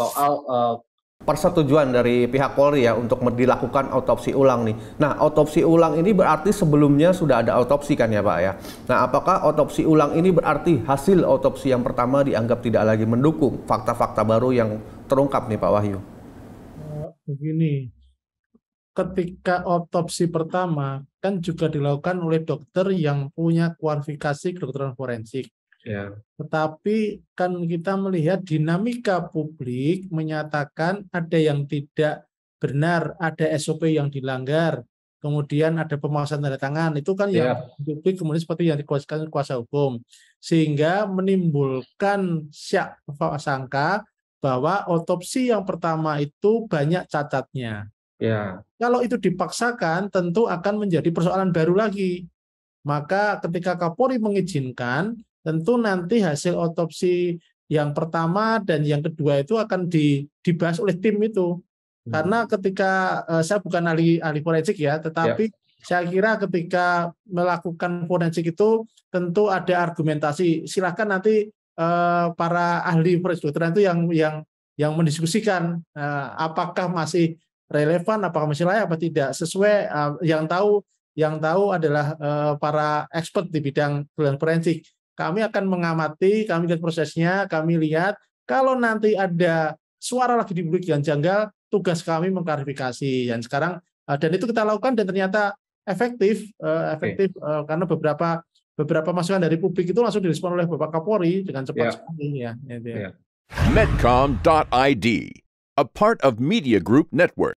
soal uh, persetujuan dari pihak Polri ya untuk dilakukan autopsi ulang nih. Nah, autopsi ulang ini berarti sebelumnya sudah ada autopsi kan ya Pak ya. Nah, apakah autopsi ulang ini berarti hasil autopsi yang pertama dianggap tidak lagi mendukung fakta-fakta baru yang terungkap nih Pak Wahyu? Eh, begini, ketika autopsi pertama kan juga dilakukan oleh dokter yang punya kualifikasi kedokteran forensik. Ya. Tetapi kan kita melihat dinamika publik menyatakan ada yang tidak benar, ada SOP yang dilanggar, kemudian ada pemalsuan tanda tangan. Itu kan ya. yang publik kemudian seperti yang dikuasai kuasa hukum. Sehingga menimbulkan syak sangka bahwa otopsi yang pertama itu banyak cacatnya. Ya. Kalau itu dipaksakan tentu akan menjadi persoalan baru lagi. Maka ketika Kapolri mengizinkan, Tentu nanti hasil otopsi yang pertama dan yang kedua itu akan di, dibahas oleh tim itu. Hmm. Karena ketika eh, saya bukan ahli ahli forensik ya, tetapi ya. saya kira ketika melakukan forensik itu tentu ada argumentasi. Silahkan nanti uh, para ahli forensik itu yang yang yang mendiskusikan uh, apakah masih relevan, apakah masih layak apa tidak. Sesuai uh, yang tahu yang tahu adalah uh, para expert di bidang forensik kami akan mengamati, kami lihat prosesnya, kami lihat kalau nanti ada suara lagi di publik yang janggal, tugas kami mengklarifikasi. Dan sekarang eh, dan itu kita lakukan dan ternyata efektif, eh, efektif okay. Eh, karena beberapa beberapa masukan dari publik itu langsung direspon oleh Bapak Kapolri dengan cepat yeah. sekali ya. Gitu ya. ya. Medcom.id, a part of Media Group Network.